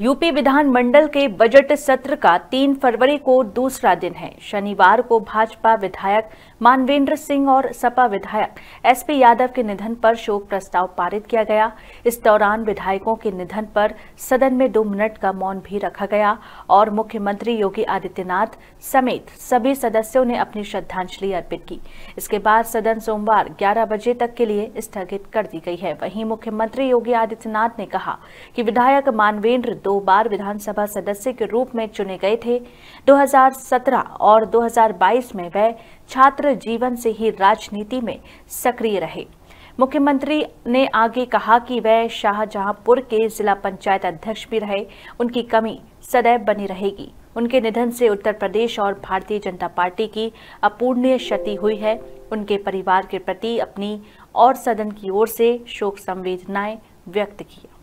UP विधानमंडल के budget सत्र का 3 फरवरी को दूसरा दिन है शनिवार को भाजपा विधायक मानवेंद्र सिंह और सपा विधायक एसपी यादव के निधन पर शोक प्रस्ताव पारित किया गया इस दौरान विधायकों के निधन पर सदन में दो मिनट का मौन भी रखा गया और मुख्यमंत्री योगी आदित्यनाथ समेत सभी सदस्यों ने अपनी श्रद्धांजलि अर्पित की इसके बाद सदन सोमवार ग्यारह बजे तक के लिए स्थगित कर दी गई है वहीं मुख्यमंत्री योगी आदित्यनाथ ने कहा कि विधायक मानवेंद्र दो बार विधानसभा सदस्य के रूप में चुने गए थे 2017 और 2022 में वह छात्र जीवन से ही राजनीति में सक्रिय रहे मुख्यमंत्री ने आगे कहा कि वह शाहजहांपुर के जिला पंचायत अध्यक्ष भी रहे उनकी कमी सदैव बनी रहेगी उनके निधन से उत्तर प्रदेश और भारतीय जनता पार्टी की अपूर्णीय क्षति हुई है उनके परिवार के प्रति अपनी और सदन की ओर से शोक संवेदनाएं व्यक्त किया